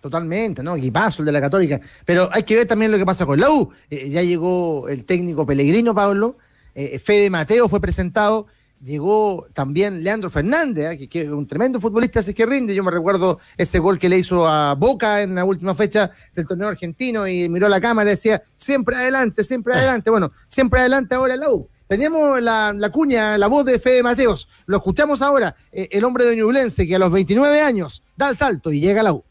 Totalmente, ¿no? Equipazo el de la Católica. Pero hay que ver también lo que pasa con la eh, ya llegó el técnico Pellegrino, Pablo. Eh, eh, Fede Mateo fue presentado. Llegó también Leandro Fernández, que, es un tremendo futbolista, así que rinde. Yo me recuerdo ese gol que le hizo a Boca en la última fecha del torneo argentino y miró la cámara y decía, siempre adelante, siempre adelante. Bueno, siempre adelante ahora lau Teníamos la, cuña, la voz de Fede Mateos. Lo escuchamos ahora, eh, el hombre de Ñublense, que a los 29 años da el salto y llega a la U.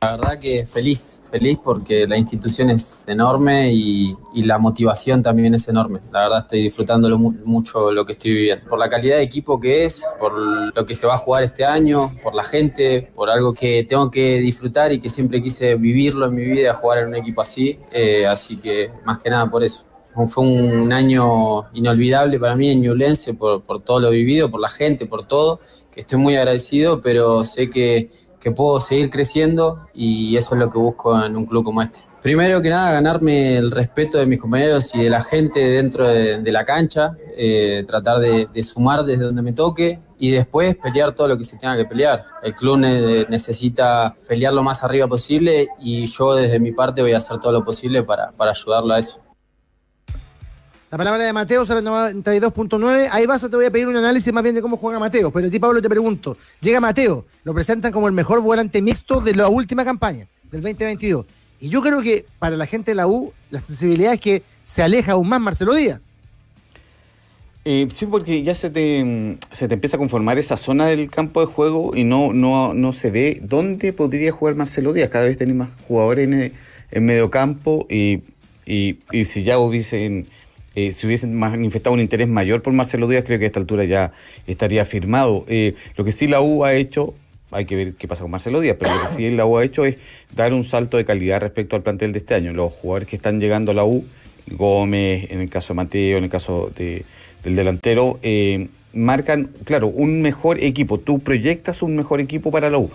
La verdad que feliz, feliz porque la institución es enorme y, la motivación también es enorme. La verdad estoy disfrutando mucho lo que estoy viviendo. Por la calidad de equipo que es, por lo que se va a jugar este año, por la gente, por algo que tengo que disfrutar y que siempre quise vivirlo en mi vida, jugar en un equipo así. Eh, así que más que nada por eso. Fue un año inolvidable para mí en Ñulense por, por todo lo vivido, por la gente, por todo, que estoy muy agradecido, pero sé que, puedo seguir creciendo y eso es lo que busco en un club como este. Primero que nada, ganarme el respeto de mis compañeros y de la gente dentro de, la cancha, eh, tratar de, sumar desde donde me toque y después pelear todo lo que se tenga que pelear. El club necesita pelear lo más arriba posible y yo desde mi parte voy a hacer todo lo posible para ayudarlo a eso. La palabra de Mateo, el 92.9. Ahí vas, te voy a pedir un análisis más bien de cómo juega Mateo. Pero a ti, Pablo, te pregunto: llega Mateo, lo presentan como el mejor volante mixto de la última campaña, del 2022. Y yo creo que para la gente de la U, la sensibilidad es que se aleja aún más Marcelo Díaz. Eh, sí, porque ya se te, se te empieza a conformar esa zona del campo de juego y no, no, no se ve dónde podría jugar Marcelo Díaz. Cada vez tenés más jugadores en, medio campo y, si ya hubiesen eh, si hubiesen manifestado un interés mayor por Marcelo Díaz, creo que a esta altura ya estaría firmado. Eh, lo que sí la U ha hecho, hay que ver qué pasa con Marcelo Díaz, pero lo que sí la U ha hecho es dar un salto de calidad respecto al plantel de este año. Los jugadores que están llegando a la U, Gómez, en el caso de Mateo, en el caso del delantero, eh, marcan, claro, un mejor equipo. Tú proyectas un mejor equipo para la U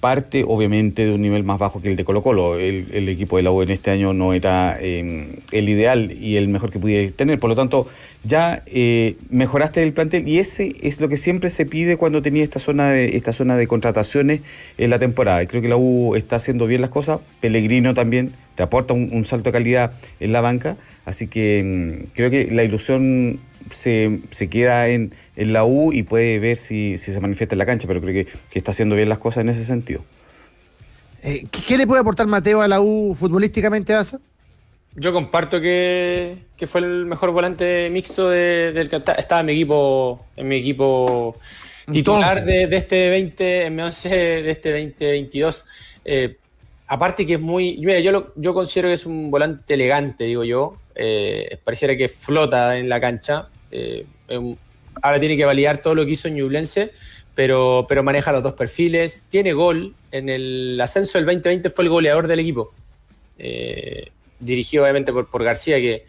parte obviamente de un nivel más bajo que el de Colo Colo. El, equipo de la U en este año no era eh, el ideal y el mejor que pudiera tener. Por lo tanto, ya eh, mejoraste el plantel y ese es lo que siempre se pide cuando tenía esta zona de, esta zona de contrataciones en la temporada. Creo que la U está haciendo bien las cosas. Pellegrino también te aporta un, salto de calidad en la banca. Así que mm, creo que la ilusión se, se queda en, en, la U y puede ver si, si, se manifiesta en la cancha, pero creo que, que está haciendo bien las cosas en ese sentido. Eh, ¿Qué le puede aportar Mateo a la U futbolísticamente, Asa? Yo comparto que, que, fue el mejor volante mixto del que estaba en mi equipo, en mi equipo titular de, este 20, en 11 de este 2022 aparte que es muy. Mira, yo, yo considero que es un volante elegante, digo yo. Eh, pareciera que flota en la cancha. Eh, ahora tiene que validar todo lo que hizo Ñublense, pero, pero maneja los dos perfiles. Tiene gol. En el ascenso del 2020 fue el goleador del equipo. Eh, dirigido obviamente por, García, que,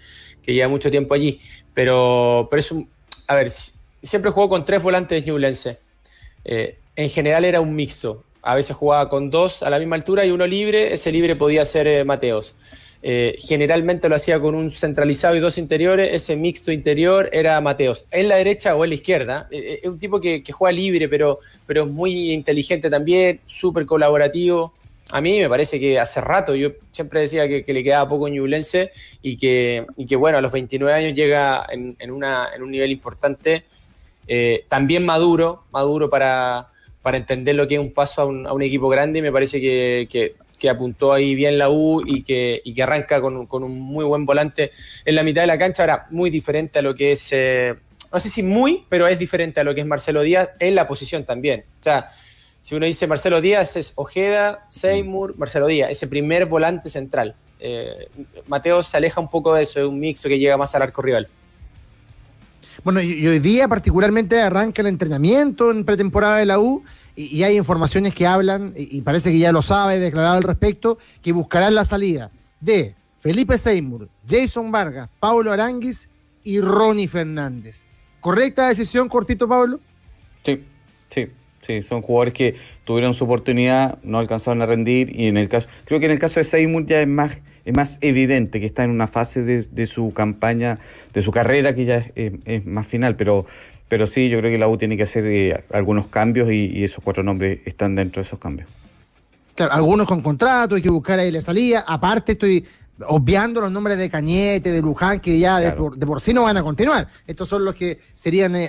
lleva mucho tiempo allí. Pero, pero es un. A ver, siempre jugó con tres volantes Ñublense. en general era un mixo a veces jugaba con dos a la misma altura y uno libre, ese libre podía ser eh, Mateos. Eh, generalmente lo hacía con un centralizado y dos interiores, ese mixto interior era Mateos, en la derecha o en la izquierda. Eh, es un tipo que, juega libre, pero, pero es muy inteligente también, súper colaborativo. A mí me parece que hace rato yo siempre decía que, le quedaba poco Ñublense y que, y que, bueno, a los 29 años llega en, en un nivel importante, también maduro, maduro para, para entender lo que es un paso a un, equipo grande me parece que, apuntó ahí bien la U y que, arranca con, un muy buen volante en la mitad de la cancha. Ahora, muy diferente a lo que es, eh, no sé si muy, pero es diferente a lo que es Marcelo Díaz en la posición también. O sea, si uno dice Marcelo Díaz es Ojeda, Seymour, Marcelo Díaz, ese primer volante central. Eh, Mateo se aleja un poco de eso, es un mixo que llega más al arco rival. Bueno, y, hoy día particularmente arranca el entrenamiento en pretemporada de la U y, hay informaciones que hablan, y, parece que ya lo sabe, declarado al respecto, que buscarán la salida de Felipe Seymour, Jason Vargas, Pablo Aranguis y Ronnie Fernández. ¿Correcta decisión, cortito, Pablo? Sí, sí, sí, son jugadores que tuvieron su oportunidad, no alcanzaron a rendir y en el caso, creo que en el caso de Seymour ya es más es más evidente que está en una fase de, su campaña, de su carrera que ya es, más final, pero, pero sí, yo creo que la U tiene que hacer eh, algunos cambios y, esos cuatro nombres están dentro de esos cambios. Claro, algunos con contrato, hay que buscar ahí la salida, aparte estoy obviando los nombres de Cañete, de Luján, que ya de, por, sí no van a continuar. Estos son los que serían... Eh,